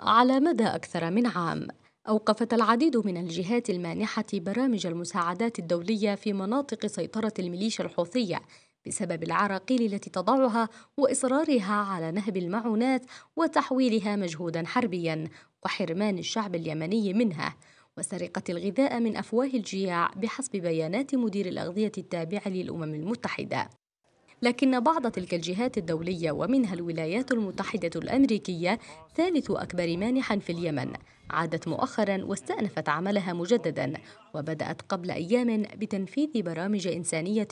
على مدى أكثر من عام أوقفت العديد من الجهات المانحة برامج المساعدات الدولية في مناطق سيطرة الميليشيا الحوثية بسبب العراقيل التي تضعها وإصرارها على نهب المعونات وتحويلها مجهودا حربيا وحرمان الشعب اليمني منها وسرقة الغذاء من أفواه الجياع بحسب بيانات مدير الأغذية التابع للأمم المتحدة لكن بعض تلك الجهات الدولية ومنها الولايات المتحدة الأمريكية ثالث أكبر مانح في اليمن عادت مؤخرا واستأنفت عملها مجددا وبدأت قبل أيام بتنفيذ برامج إنسانية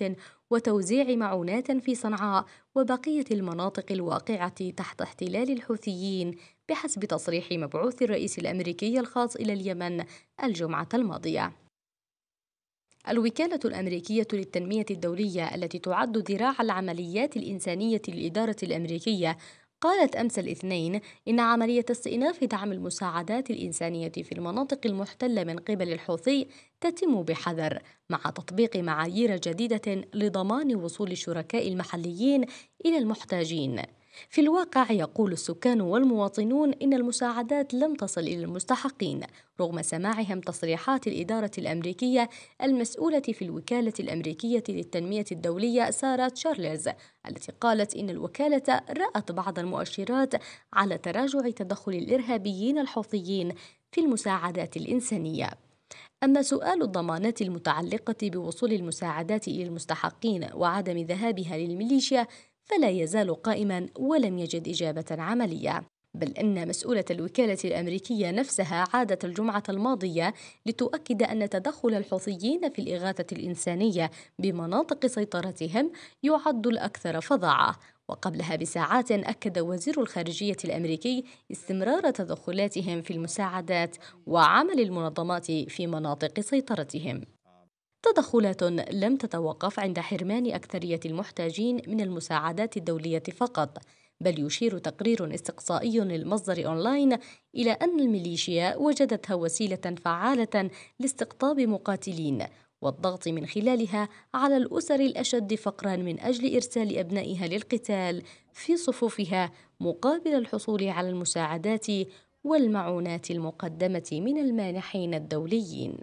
وتوزيع معونات في صنعاء وبقية المناطق الواقعة تحت احتلال الحوثيين بحسب تصريح مبعوث الرئيس الأمريكي الخاص إلى اليمن الجمعة الماضية الوكالة الأمريكية للتنمية الدولية التي تعد ذراع العمليات الإنسانية للإدارة الأمريكية قالت أمس الاثنين إن عملية استئناف دعم المساعدات الإنسانية في المناطق المحتلة من قبل الحوثي تتم بحذر مع تطبيق معايير جديدة لضمان وصول الشركاء المحليين إلى المحتاجين في الواقع يقول السكان والمواطنون إن المساعدات لم تصل إلى المستحقين رغم سماعهم تصريحات الإدارة الأمريكية المسؤولة في الوكالة الأمريكية للتنمية الدولية سارة تشارلز التي قالت إن الوكالة رأت بعض المؤشرات على تراجع تدخل الإرهابيين الحوثيين في المساعدات الإنسانية أما سؤال الضمانات المتعلقة بوصول المساعدات إلى المستحقين وعدم ذهابها للميليشيا فلا يزال قائما ولم يجد إجابة عملية بل إن مسؤولة الوكالة الأمريكية نفسها عادت الجمعة الماضية لتؤكد أن تدخل الحوثيين في الإغاثة الإنسانية بمناطق سيطرتهم يعد الأكثر فظاعة وقبلها بساعات أكد وزير الخارجية الأمريكي استمرار تدخلاتهم في المساعدات وعمل المنظمات في مناطق سيطرتهم تدخلات لم تتوقف عند حرمان أكثرية المحتاجين من المساعدات الدولية فقط بل يشير تقرير استقصائي للمصدر أونلاين إلى أن الميليشيا وجدتها وسيلة فعالة لاستقطاب مقاتلين والضغط من خلالها على الأسر الأشد فقرا من أجل إرسال أبنائها للقتال في صفوفها مقابل الحصول على المساعدات والمعونات المقدمة من المانحين الدوليين